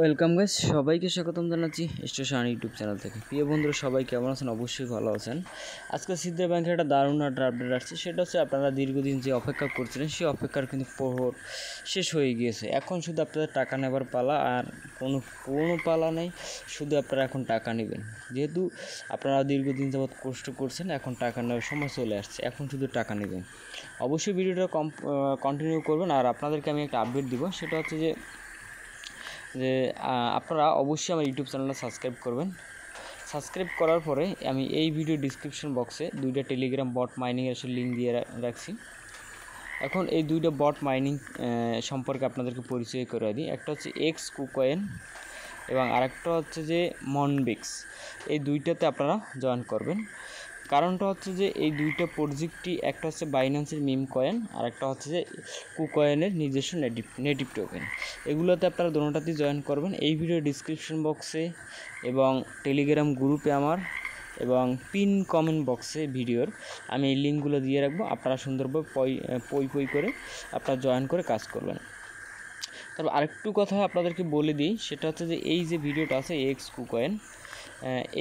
welcome guys সবাইকে স্বাগতম জানাচ্ছি স্টেশন ইউটিউব চ্যানেল থেকে প্রিয় বন্ধুরা সবাই কেমন আছেন অবশ্যই ভালো আছেন আজকে সিদ্ধ ব্যাংকের একটা দারুণ একটা আপডেট আসছে সেটা হচ্ছে আপনারা দীর্ঘদিন যে অপেক্ষা করছিলেন সেই অপেক্ষার কিন্তু প্রহর শেষ হয়ে গিয়েছে এখন শুধু আপনাদের টাকা নেবার পালা আর কোনো কোনো পালা নেই শুধু আপনারা এখন টাকা নেবেন যেহেতু আপনারা দীর্ঘদিন যাবৎ কষ্ট করছেন এখন টাকা নেওয়ার সময় চলে আসছে এখন শুধু টাকা নেবেন অবশ্যই ভিডিওটা কম কন্টিনিউ করবেন আর আপনাদেরকে আমি একটা আপডেট দিব সেটা হচ্ছে যে যে আপনারা অবশ্যই আমার ইউটিউব চ্যানেলটা সাবস্ক্রাইব করবেন সাবস্ক্রাইব করার পরে আমি এই ভিডিও ডিসক্রিপশন বক্সে দুইটা টেলিগ্রাম বট মাইনিংয়ের আসলে লিঙ্ক দিয়ে রাখছি এখন এই দুইটা বট মাইনিং সম্পর্কে আপনাদেরকে পরিচয় করে দিই একটা হচ্ছে এক্স কুকয়েন এবং আরেকটা হচ্ছে যে মনবিক্স এই দুইটাতে আপনারা জয়েন করবেন কারণটা হচ্ছে যে এই দুইটা প্রজেক্টই একটা হচ্ছে বাইন্যান্সের মিম কয়েন আর একটা হচ্ছে যে কুকয়েনের নিজস্ব নেটিভ নেটিভ টোকেন এগুলোতে আপনারা দোনোটাতেই জয়েন করবেন এই ভিডিও ডিসক্রিপশন বক্সে এবং টেলিগ্রাম গ্রুপে আমার এবং পিন কমেন্ট বক্সে ভিডিওর আমি এই লিঙ্কগুলো দিয়ে রাখবো আপনারা সুন্দরভাবে পই পই করে আপনারা জয়েন করে কাজ করবেন তারপর আরেকটু কথা আপনাদেরকে বলে দিই সেটা হচ্ছে যে এই যে ভিডিওটা আছে এক্স কুকয়েন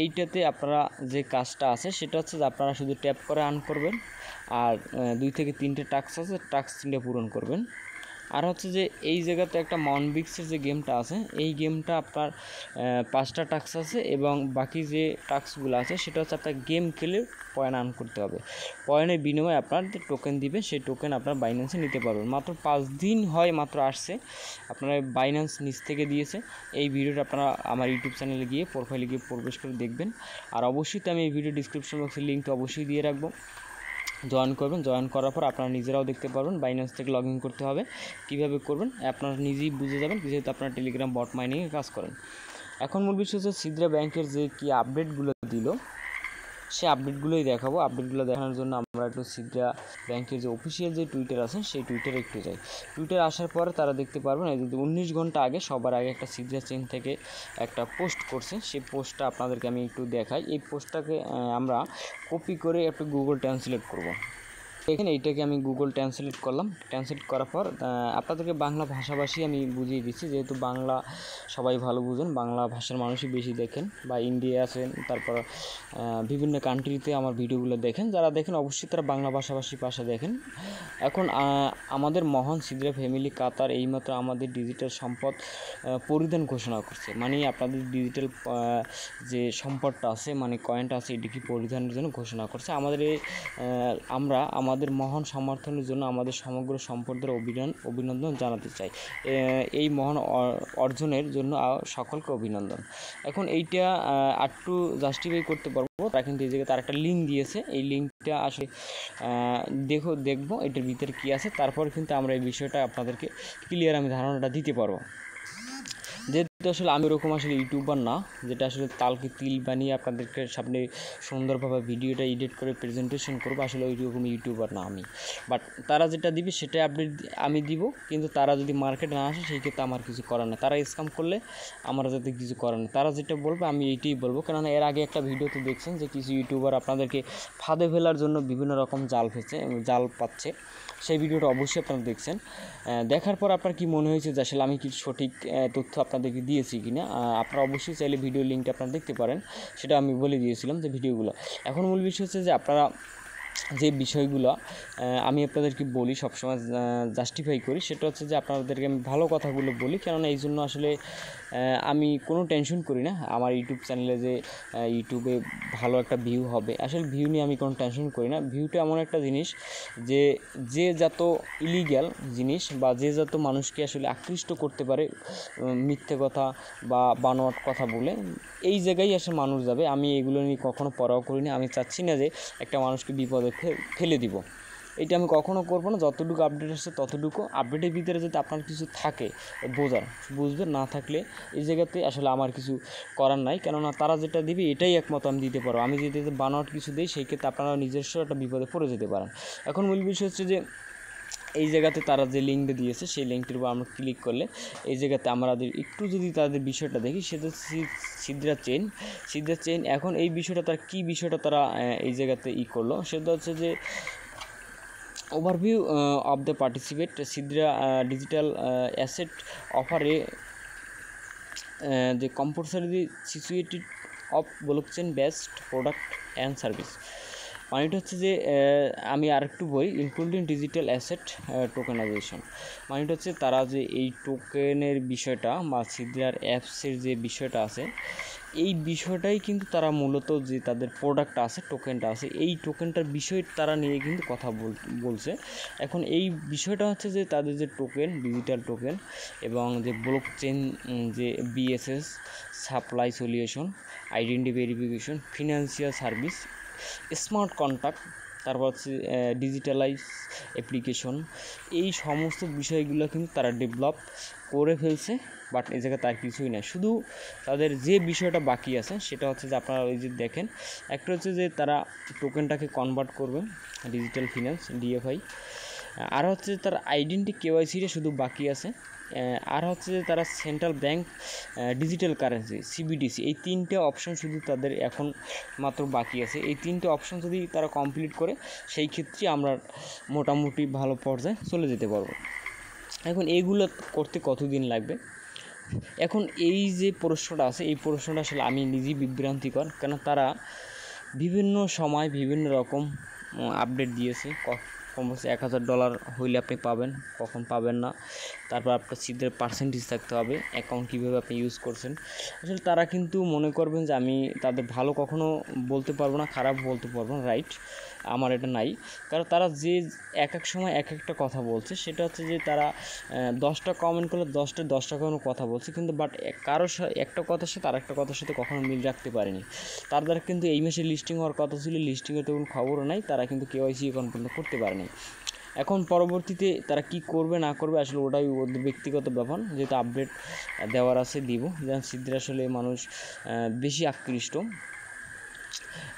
এইটাতে আপনারা যে কাজটা আছে সেটা হচ্ছে যে আপনারা শুধু ট্যাপ করে আন করবেন আর দুই থেকে তিনটে টাস্ক আছে টাস্ক তিনটে পূরণ করবেন আর হচ্ছে যে এই জায়গাতে একটা মাউন্ট বিক্সের যে গেমটা আছে এই গেমটা আপনার পাঁচটা টাক্স আছে এবং বাকি যে টাক্সগুলো আছে সেটা হচ্ছে আপনার গেম খেলে পয়েন আর্ন করতে হবে পয়েনের বিনিময়ে আপনার যে টোকেন দিবে সেই টোকেন আপনার বাইন্যান্সে নিতে পারবেন মাত্র পাঁচ দিন হয় মাত্র আসছে আপনারা বাইন্যান্স নিচ থেকে দিয়েছে এই ভিডিওটা আপনারা আমার ইউটিউব চ্যানেলে গিয়ে প্রোফাইলে গিয়ে প্রবেশ করে দেখবেন আর অবশ্যই তো আমি এই ভিডিও ডিসক্রিপশন বক্সের লিঙ্কটা অবশ্যই দিয়ে রাখবো জয়েন করবেন জয়েন করার পর আপনারা নিজেরাও দেখতে পারবেন বাইন্যান্স থেকে লগ ইন করতে হবে কীভাবে করবেন আপনারা নিজেই বুঝে যাবেন যেহেতু আপনারা টেলিগ্রাম বট মাইনিংয়ে কাজ করেন এখন মূল বিষয় হচ্ছে সিদ্রা ব্যাংকের যে কি আপডেটগুলো দিল সে আপডেটগুলোই দেখাবো আপডেটগুলো দেখানোর জন্য আমরা একটু সিদ্রা ব্যাংকের যে অফিসিয়াল যে টুইটার আছেন সেই টুইটারে একটু যাই টুইটার আসার পর তারা দেখতে পারবেন এই যদি উনিশ ঘন্টা আগে সবার আগে একটা সিদ্রা চেন থেকে একটা পোস্ট করছে সেই পোস্টটা আপনাদেরকে আমি একটু দেখাই এই পোস্টটাকে আমরা কপি করে একটু গুগল ট্রান্সলেট করব এখানে এইটাকে আমি গুগল ট্রান্সলেট করলাম ট্রান্সলেট করার পর আপনাদেরকে বাংলা ভাষাভাষী আমি বুঝিয়ে দিচ্ছি যেহেতু বাংলা সবাই ভালো বুঝেন বাংলা ভাষার মানুষই বেশি দেখেন বা ইন্ডিয়া আছেন তারপর বিভিন্ন কান্ট্রিতে আমার ভিডিওগুলো দেখেন যারা দেখেন অবশ্যই তারা বাংলা ভাষাভাষী ভাষা দেখেন এখন আমাদের মহান সিদ্রা ফ্যামিলি কাতার এইমাত্র আমাদের ডিজিটাল সম্পদ পরিধান ঘোষণা করছে মানে আপনাদের ডিজিটাল যে সম্পদটা আছে মানে কয়েনটা আছে এটিকে পরিধানের জন্য ঘোষণা করছে আমাদের আমরা আমাদের আমাদের মহান সমর্থনের জন্য আমাদের সমগ্র সম্পদের অভিনন্দন অভিনন্দন জানাতে চাই এই মহান অর্জনের জন্য সকলকে অভিনন্দন এখন এইটা আটটু জাস্টিফাই করতে পারবো তারা কিন্তু এই জায়গায় তার একটা লিঙ্ক দিয়েছে এই লিঙ্কটা আসলে দেখো দেখবো এটার ভিতরে কী আছে তারপর কিন্তু আমরা এই বিষয়টা আপনাদেরকে ক্লিয়ার আমি ধারণাটা দিতে পারবো তো আসলে আমি ওরকম আসলে ইউটিউবার না যেটা আসলে তালকে তিল বানিয়ে আপনাদেরকে সামনে সুন্দরভাবে ভিডিওটা এডিট করে প্রেজেন্টেশন করবো আসলে ওই রকম ইউটিউবার না আমি বাট তারা যেটা দিবে সেটাই আপনি আমি দিব কিন্তু তারা যদি মার্কেটে না আসে সেই ক্ষেত্রে আমার কিছু করার নেই তারা স্কাম করলে আমার যাতে কিছু করার নেই তারা যেটা বলবে আমি এইটাই বলবো কেননা এর আগে একটা ভিডিওতে দেখছেন যে কিছু ইউটিউবার আপনাদেরকে ফাঁদে ফেলার জন্য বিভিন্ন রকম জাল ফেছে জাল পাচ্ছে সেই ভিডিওটা অবশ্যই আপনারা দেখছেন দেখার পর আপনার কি মনে হয়েছে যে আসলে আমি কি সঠিক তথ্য আপনাদেরকে দিয়েছি কি না আপনারা অবশ্যই চাইলে ভিডিও লিঙ্কটা আপনারা দেখতে পারেন সেটা আমি বলে দিয়েছিলাম যে ভিডিওগুলো এখন মূল বিষয় হচ্ছে যে আপনারা যে বিষয়গুলো আমি আপনাদেরকে বলি সবসময় জাস্টিফাই করি সেটা হচ্ছে যে আপনাদেরকে আমি ভালো কথাগুলো বলি কেননা এই জন্য আসলে আমি কোনো টেনশন করি না আমার ইউটিউব চ্যানেলে যে ইউটিউবে ভালো একটা ভিউ হবে আসলে ভিউ নিয়ে আমি কোনো টেনশন করি না ভিউটা এমন একটা জিনিস যে যে যত ইলিগ্যাল জিনিস বা যে যত মানুষকে আসলে আকৃষ্ট করতে পারে মিথ্যে কথা বা বানোয়াট কথা বলে এই জায়গায় আসে মানুষ যাবে আমি এগুলো নিয়ে কখনো পরোয়া করি না আমি চাচ্ছি না যে একটা মানুষকে বিপদে ফেলে দিব এটা আমি কখনও করবো না যতটুকু আপডেট আসছে ততটুকু আপডেটের ভিতরে যদি আপনার কিছু থাকে বোঝার বুঝবে না থাকলে এই জায়গাতে আসলে আমার কিছু করার নাই কেননা তারা যেটা দিবে এটাই একমত আমি দিতে পারবো আমি যদি বানোয়াট কিছু দিই সেই ক্ষেত্রে আপনারা নিজস্ব একটা বিপদে পড়ে যেতে পারেন এখন মূল বিষয় হচ্ছে যে এই জায়গাতে তারা যে লিঙ্কটা দিয়েছে সেই লিঙ্কটির উপর আমরা ক্লিক করলে এই জায়গাতে আমাদের একটু যদি তাদের বিষয়টা দেখি সেটা সিদ্রা চেন সিদ্রা চেন এখন এই বিষয়টা তারা কী বিষয়টা তারা এই জায়গাতে ই করলো সেটা হচ্ছে যে ওভারভিউ অফ দ্য পার্টিসিপেট সিদ্রা ডিজিটাল অ্যাসেট অফারে যে compulsory situated of blockchain best product and service মানে হচ্ছে যে আমি আর একটু বই ইনক্লুডিং ডিজিটাল অ্যাসেট টোকেনাইজেশন মানে হচ্ছে তারা যে এই টোকেনের বিষয়টা বা সিদ্রার অ্যাপসের যে বিষয়টা আছে এই বিষয়টাই কিন্তু তারা মূলত যে তাদের প্রোডাক্ট আছে টোকেনটা আছে এই টোকেনটার বিষয় তারা নিয়ে কিন্তু কথা বলছে এখন এই বিষয়টা হচ্ছে যে তাদের যে টোকেন ডিজিটাল টোকেন এবং যে ব্লক চেন যে BSS supply solution identity verification financial service smart contact তারপর হচ্ছে ডিজিটালাইজ অ্যাপ্লিকেশন এই সমস্ত বিষয়গুলো কিন্তু তারা ডেভেলপ করে ফেলছে বাট এই জায়গায় তার কিছুই নাই শুধু তাদের যে বিষয়টা বাকি আছে সেটা হচ্ছে যে আপনারা ওই যে দেখেন একটা হচ্ছে যে তারা টোকেনটাকে কনভার্ট করবেন ডিজিটাল ফিনান্স ডিএফআই আর হচ্ছে যে তার আইডেন্টি কেওয়াইসিটা শুধু বাকি আছে আর হচ্ছে যে তারা central bank digital currency CBDC এই তিনটে অপশন শুধু তাদের এখন মাত্র বাকি আছে এই তিনটে অপশন যদি তারা কমপ্লিট করে সেই ক্ষেত্রে আমরা মোটামুটি ভালো পর্যায়ে চলে যেতে পারবো এখন এইগুলো করতে কতদিন লাগবে এখন এই যে প্রশ্নটা আছে এই প্রশ্নটা আসলে আমি নিজেই বিভ্রান্তিকর কেন তারা বিভিন্ন সময় বিভিন্ন রকম আপডেট দিয়েছে অলমোস্ট এক হাজার ডলার হইলে আপনি পাবেন কখন পাবেন না তারপর আপনার সিদ্ধের পার্সেন্টেজ থাকতে হবে অ্যাকাউন্ট কীভাবে আপনি ইউজ করছেন আসলে তারা কিন্তু মনে করবেন যে আমি তাদের ভালো কখনো বলতে পারবো না খারাপ বলতে পারবো না রাইট আমার এটা নাই কারণ তারা যে এক এক সময় এক একটা কথা বলছে সেটা হচ্ছে যে তারা দশটা কমেন্ট করলে দশটা দশটা কোনো কথা বলছে কিন্তু বাট কারোর একটা কথার সাথে আর একটা কথার সাথে কখনো মিল রাখতে পারেনি তার দ্বারা কিন্তু এই মাসে লিস্টিং হওয়ার কথা ছিল লিস্টিংয়ের তো কোনো খবরও নাই তারা কিন্তু কেওয়াইসি এখন পর্যন্ত করতে পারেনি এখন পরবর্তীতে তারা কি করবে না করবে আসলে ওটাই ওদের ব্যক্তিগত ব্যাপার যেহেতু আপডেট দেওয়ার আছে দিব যেমন সিদ্ধির আসলে মানুষ বেশি আকৃষ্ট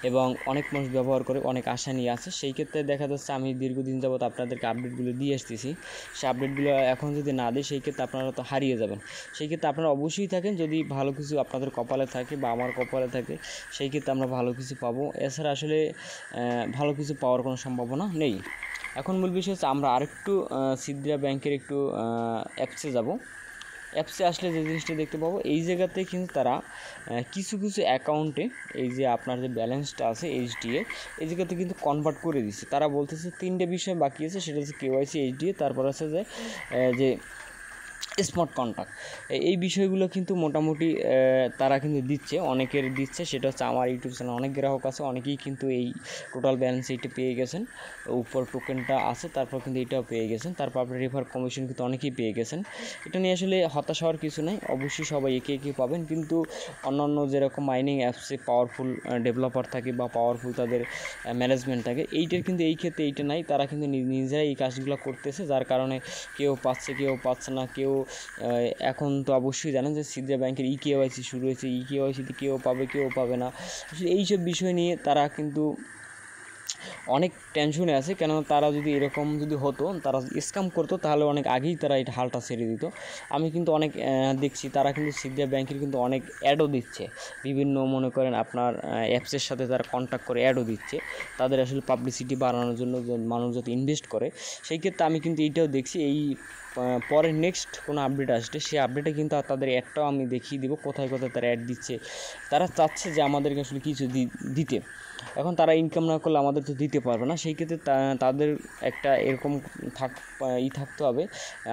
এবং অনেক মানুষ ব্যবহার করে অনেক আশা নিয়ে আছে সেই ক্ষেত্রে দেখা যাচ্ছে আমি দীর্ঘদিন যাবৎ আপনাদেরকে আপডেটগুলো দিয়ে আসতেছি সেই আপডেটগুলো এখন যদি না দিই সেই ক্ষেত্রে আপনারা তো হারিয়ে যাবেন সেই ক্ষেত্রে আপনারা অবশ্যই থাকেন যদি ভালো কিছু আপনাদের কপালে থাকে বা আমার কপালে থাকে সেই ক্ষেত্রে আমরা ভালো কিছু পাবো এছাড়া আসলে ভালো কিছু পাওয়ার কোনো সম্ভাবনা নেই এখন মূল বিষয় হচ্ছে আমরা আরেকটু সিদ্রা ব্যাংকের একটু অ্যাপসে যাব অ্যাপসে আসলে যে জিনিসটা দেখতে পাবো এই জায়গাতে কিন্তু তারা কিছু কিছু অ্যাকাউন্টে এই যে আপনার যে ব্যালেন্সটা আছে এইচডিএ এই জায়গাতে কিন্তু কনভার্ট করে দিচ্ছে তারা বলতেছে তিনটে বিষয় বাকি আছে সেটা হচ্ছে কেওয়াইসি এইচডিএ তারপর আছে যে যে স্মার্ট কন্ট্রাক্ট এই বিষয়গুলো কিন্তু মোটামুটি তারা কিন্তু দিচ্ছে অনেকের দিচ্ছে সেটা হচ্ছে আমার ইউটিউব চ্যানেল অনেক গ্রাহক আছে অনেকেই কিন্তু এই টোটাল ব্যালেন্স এইটা পেয়ে গেছেন উপর টোকেনটা আছে তারপর কিন্তু এটাও পেয়ে গেছেন তারপর আপনার রেফার কমিশন কিন্তু অনেকেই পেয়ে গেছেন এটা নিয়ে আসলে হতাশ হওয়ার কিছু নেই অবশ্যই সবাই একে একে পাবেন কিন্তু অন্যান্য যেরকম মাইনিং অ্যাপসে পাওয়ারফুল ডেভেলপার থাকে বা পাওয়ারফুল তাদের ম্যানেজমেন্ট থাকে এইটার কিন্তু এই ক্ষেত্রে এইটা নাই তারা কিন্তু নিজেরাই এই কাজগুলো করতেছে যার কারণে কেউ পাচ্ছে কেউ পাচ্ছে না কেউ এখন তো অবশ্যই জানেন যে সিদ্রা ব্যাংকের ই কেওয়াইসি শুরু হয়েছে ই কেওয়াইসিতে কেউ পাবে কেউ পাবে না এইসব বিষয় নিয়ে তারা কিন্তু অনেক টেনশনে আছে কেননা তারা যদি এরকম যদি হতো তারা স্ক্যাম করতো তাহলে অনেক আগেই তারা এই হালটা ছেড়ে দিত আমি কিন্তু অনেক দেখছি তারা কিন্তু সিদ্ধিয়া ব্যাংকের কিন্তু অনেক অ্যাডও দিচ্ছে বিভিন্ন মনে করেন আপনার অ্যাপসের সাথে তারা কন্ট্যাক্ট করে অ্যাডও দিচ্ছে তাদের আসলে পাবলিসিটি বাড়ানোর জন্য মানুষ যাতে ইনভেস্ট করে সেই ক্ষেত্রে আমি কিন্তু এইটাও দেখছি এই পরে নেক্সট কোনো আপডেট আসবে সেই আপডেটে কিন্তু তাদের অ্যাডটাও আমি দেখিয়ে দিব কোথায় কোথায় তারা অ্যাড দিচ্ছে তারা চাচ্ছে যে আমাদেরকে আসলে কিছু দিতে এখন তারা ইনকাম না করলে আমাদের তো দিতে পারবে না সেই ক্ষেত্রে তাদের একটা এরকম থাক ই থাকতে হবে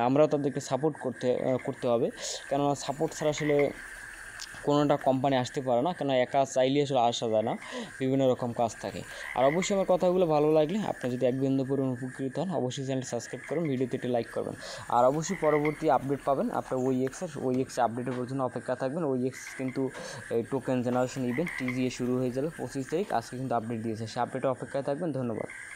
আমরাও তাদেরকে সাপোর্ট করতে করতে হবে কেননা সাপোর্ট ছাড়া আসলে কোনোটা কোম্পানি আসতে পারে না কেন একা চাইলে আসলে আসা যায় না বিভিন্ন রকম কাজ থাকে আর অবশ্যই আমার কথাগুলো ভালো লাগলে আপনি যদি এক বিন্দু পরিমাণ উপকৃত হন অবশ্যই চ্যানেলটি সাবস্ক্রাইব করুন ভিডিওতে একটি লাইক করবেন আর অবশ্যই পরবর্তী আপডেট পাবেন আপনার ওই এক্সের ওই এক্স আপডেটের জন্য অপেক্ষা থাকবেন ওই এক্স কিন্তু টোকেন জেনারেশন ইভেন্ট টিজিএ শুরু হয়ে যাবে পঁচিশ তারিখ আজকে কিন্তু আপডেট দিয়েছে সে আপডেটে অপেক্ষায় থাকবেন ধন্যবাদ